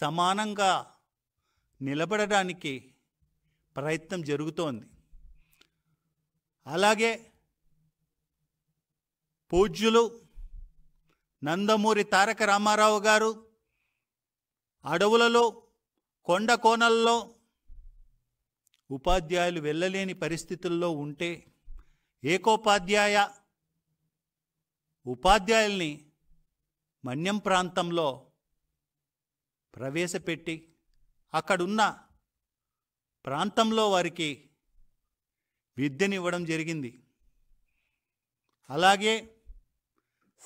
సమానంగా నిలబడడానికి ప్రయత్నం జరుగుతోంది అలాగే పూజ్యులు నందమూరి తారక రామారావు గారు అడవులలో కొండ కోణల్లో ఉపాధ్యాయులు వెళ్ళలేని పరిస్థితుల్లో ఉంటే ఏకోపాధ్యాయ ఉపాధ్యాయుల్ని మన్యం ప్రాంతంలో ప్రవేశపెట్టి అక్కడున్న ప్రాంతంలో వారికి విద్యనివ్వడం జరిగింది అలాగే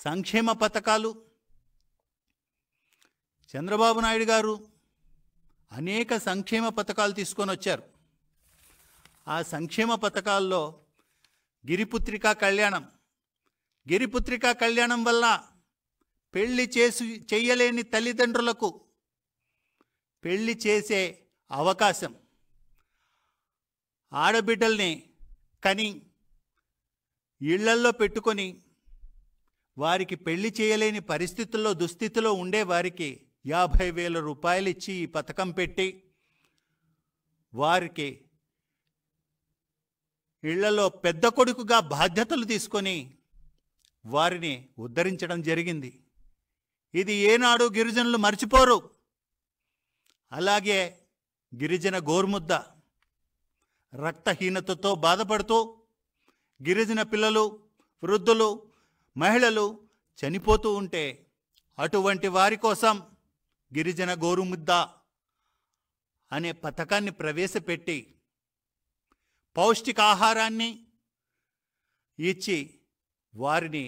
సంక్షేమ పథకాలు చంద్రబాబు నాయుడు గారు అనేక సంక్షేమ పథకాలు తీసుకొని వచ్చారు ఆ సంక్షేమ పథకాల్లో గిరిపుత్రికా కళ్యాణం గిరిపుత్రికా కళ్యాణం వల్ల పెళ్లి చేసి చేయలేని తల్లిదండ్రులకు పెళ్లి చేసే అవకాశం ఆడబిడ్డల్ని కని ఇళ్లల్లో పెట్టుకొని వారికి పెళ్లి చేయలేని పరిస్థితుల్లో దుస్థితిలో ఉండే వారికి యాభై వేల రూపాయలు ఇచ్చి ఈ పథకం పెట్టి వారికి ఇళ్లలో పెద్ద కొడుకుగా బాధ్యతలు తీసుకొని వారిని ఉద్ధరించడం జరిగింది ఇది ఏనాడు గిరిజనులు మర్చిపోరు అలాగే గిరిజన గోరుముద్ద రక్తహీనతతో బాధపడుతూ గిరిజన పిల్లలు వృద్ధులు మహిళలు చనిపోతూ ఉంటే అటువంటి వారి కోసం గిరిజన గోరుముద్ద అనే పథకాన్ని ప్రవేశపెట్టి పౌష్టికాహారాన్ని ఇచ్చి వారిని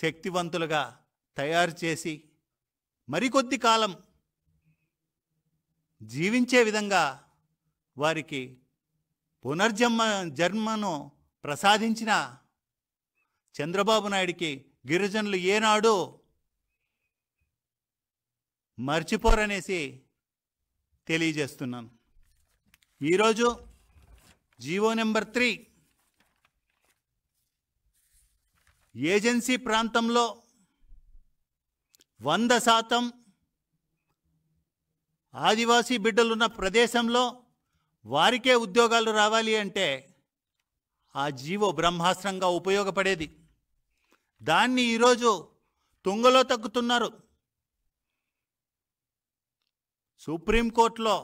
శక్తివంతులుగా తయారు చేసి మరికొద్ది కాలం జీవించే విధంగా వారికి పునర్జన్మ జన్మను ప్రసాదించిన చంద్రబాబు నాయుడికి గిరిజనులు ఏనాడు మర్చిపోరనేసి తెలియజేస్తున్నాను ఈరోజు జీవో నెంబర్ త్రీ ఏజెన్సీ ప్రాంతంలో వంద శాతం ఆదివాసీ బిడ్డలున్న ప్రదేశంలో వారికే ఉద్యోగాలు రావాలి అంటే ఆ జీవో బ్రహ్మాస్త్రంగా ఉపయోగపడేది దాన్ని ఈరోజు తుంగలో తగ్గుతున్నారు సుప్రీంకోర్టులో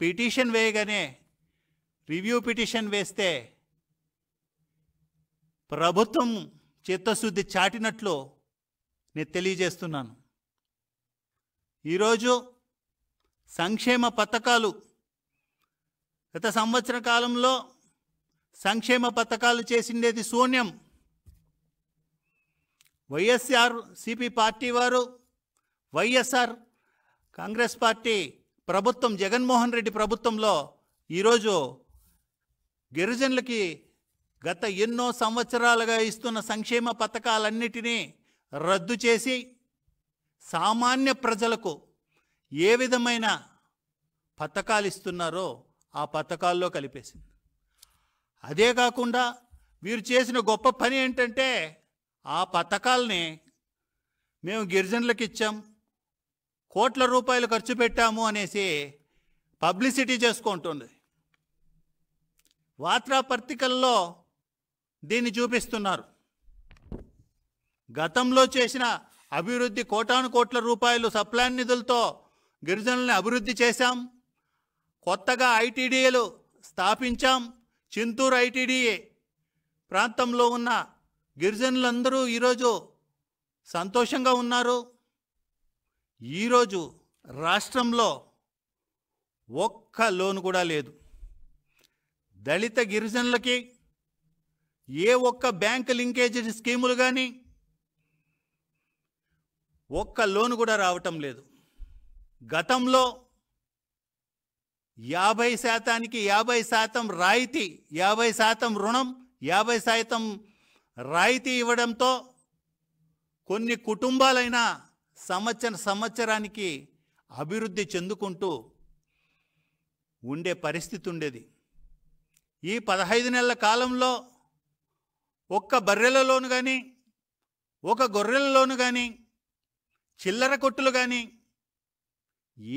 పిటిషన్ వేయగానే రివ్యూ పిటిషన్ వేస్తే ప్రభుత్వం చిత్తశుద్ధి చాటినట్లు నేను తెలియజేస్తున్నాను ఈరోజు సంక్షేమ పథకాలు గత సంవత్సర కాలంలో సంక్షేమ పథకాలు చేసిండేది శూన్యం వైఎస్ఆర్ సిపి పార్టీ వారు వైఎస్ఆర్ కాంగ్రెస్ పార్టీ ప్రభుత్వం జగన్మోహన్ రెడ్డి ప్రభుత్వంలో ఈరోజు గిరిజనులకి గత ఎన్నో సంవత్సరాలుగా ఇస్తున్న సంక్షేమ పథకాలన్నిటినీ రద్దు చేసి సామాన్య ప్రజలకు ఏ విధమైన పథకాలు ఇస్తున్నారో ఆ పథకాల్లో కలిపేసింది అదే కాకుండా వీరు చేసిన గొప్ప పని ఏంటంటే ఆ పథకాలని మేము గిరిజనులకు ఇచ్చాం కోట్ల రూపాయలు ఖర్చు పెట్టాము అనేసి పబ్లిసిటీ చేసుకుంటుంది వార్తా పత్రికల్లో దీన్ని చూపిస్తున్నారు గతంలో చేసిన అభివృద్ధి కోటాను కోట్ల రూపాయలు సప్లాన్ నిధులతో గిరిజనుల్ని అభివృద్ధి చేశాం కొత్తగా ఐటీడీఏలు స్థాపించాం చింతూరు ఐటీడీఏ ప్రాంతంలో ఉన్న గిరిజనులందరూ ఈరోజు సంతోషంగా ఉన్నారు ఈరోజు రాష్ట్రంలో ఒక్క లోను కూడా లేదు దళిత గిరిజనులకి ఏ ఒక్క బ్యాంక్ లింకేజ్ స్కీములు కానీ ఒక్క లోను కూడా రావటం లేదు గతంలో యాభై శాతానికి యాభై శాతం రాయితీ యాభై శాతం రుణం యాభై శాతం రాయితీ ఇవ్వడంతో కొన్ని కుటుంబాలైనా సంవత్సర సంవత్సరానికి అభివృద్ధి చెందుకుంటూ ఉండే పరిస్థితి ఉండేది ఈ పదహైదు నెలల కాలంలో ఒక్క బర్రెలలోను కానీ ఒక గొర్రెలలోను కానీ చిల్లర కొట్టులు కానీ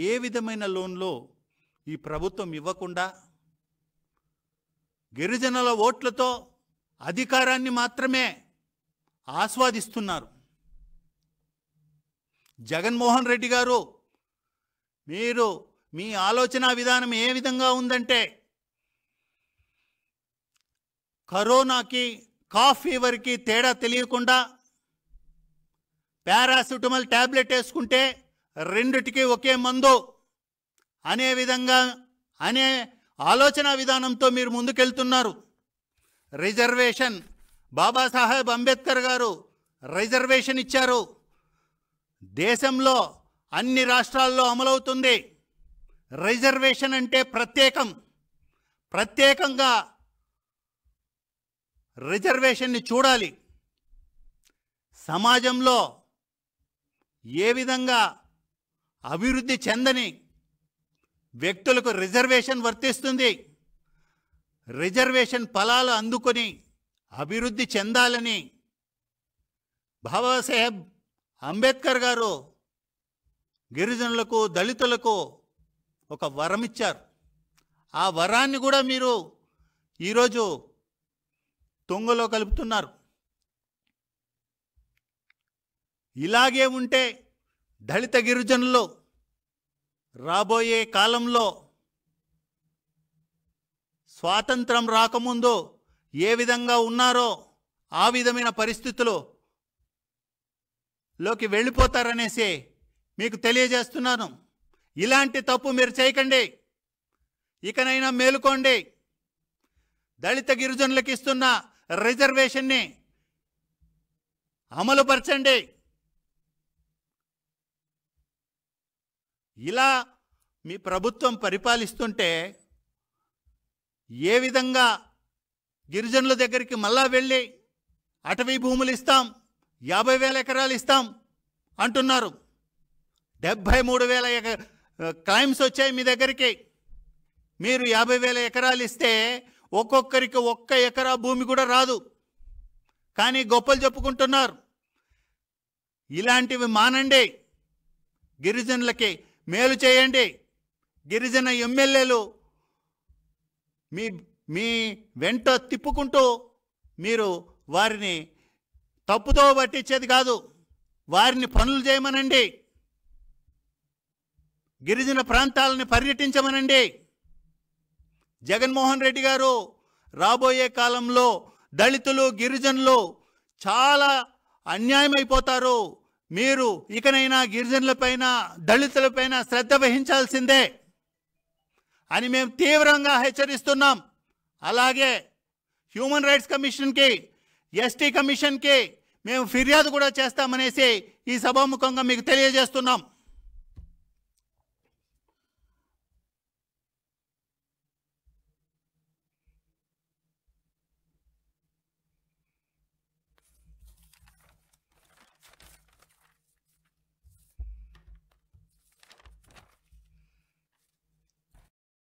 ఏ విధమైన లోన్లో ఈ ప్రభుత్వం ఇవ్వకుండా గిరిజనుల ఓట్లతో అధికారాన్ని మాత్రమే ఆస్వాదిస్తున్నారు జగన్మోహన్ రెడ్డి గారు మీరు మీ ఆలోచన విధానం ఏ విధంగా ఉందంటే కరోనాకి కాఫ్ ఫీవర్కి తేడా తెలియకుండా పారాసిటమల్ ట్యాబ్లెట్ వేసుకుంటే రెండిటికి ఒకే మందు అనే విధంగా అనే ఆలోచన విధానంతో మీరు ముందుకెళ్తున్నారు రిజర్వేషన్ బాబాసాహెబ్ అంబేద్కర్ గారు రిజర్వేషన్ ఇచ్చారు దేశంలో అన్ని రాష్ట్రాల్లో అమలవుతుంది రిజర్వేషన్ అంటే ప్రత్యేకం ప్రత్యేకంగా రిజర్వేషన్ని చూడాలి సమాజంలో ఏ విధంగా అభివృద్ధి చెందని వ్యక్తులకు రిజర్వేషన్ వర్తిస్తుంది రిజర్వేషన్ ఫలాలు అందుకొని అభివృద్ధి చెందాలని బాబాసాహెబ్ అంబేద్కర్ గారు గిరిజనులకు దళితులకు ఒక వరం ఇచ్చారు ఆ వరాన్ని కూడా మీరు ఈరోజు తొంగలో కలుపుతున్నారు ఇలాగే ఉంటే దళిత గిరిజనులు రాబోయే కాలంలో స్వాతంత్రం రాకముందు ఏ విధంగా ఉన్నారో ఆ విధమైన పరిస్థితులు లోకి వెళ్ళిపోతారనేసి మీకు తెలియజేస్తున్నాను ఇలాంటి తప్పు మీరు చేయకండి ఇకనైనా మేలుకోండి దళిత గిరిజనులకు ఇస్తున్న రిజర్వేషన్ని అమలుపరచండి ఇలా మీ ప్రభుత్వం పరిపాలిస్తుంటే ఏ విధంగా గిరిజనుల దగ్గరికి మళ్ళా వెళ్ళి అటవీ భూములు ఇస్తాం యాభై వేల ఎకరాలు ఇస్తాం అంటున్నారు డెబ్భై మూడు వేల క్లైమ్స్ వచ్చాయి మీ దగ్గరికి మీరు యాభై వేల ఎకరాలు ఇస్తే ఒక్కొక్కరికి ఒక్క ఎకరా భూమి కూడా రాదు కానీ గొప్పలు చెప్పుకుంటున్నారు ఇలాంటివి మానండి గిరిజనులకి మేలు చేయండి గిరిజన ఎమ్మెల్యేలు మీ మీ వెంట తిప్పుకుంటూ మీరు వారిని తప్పుతో పట్టించేది కాదు వారిని పనులు చేయమనండి గిరిజన ప్రాంతాలని పర్యటించమనండి జగన్మోహన్ రెడ్డి గారు రాబోయే కాలంలో దళితులు గిరిజనులు చాలా అన్యాయమైపోతారు మీరు ఇకనైనా గిరిజనులపైన దళితులపైన శ్రద్ధ వహించాల్సిందే అని మేము తీవ్రంగా హెచ్చరిస్తున్నాం అలాగే హ్యూమన్ రైట్స్ కమిషన్కి ఎస్టీ కమిషన్కి మేము ఫిర్యాదు కూడా చేస్తామనేసి ఈ సభాముఖంగా మీకు తెలియజేస్తున్నాం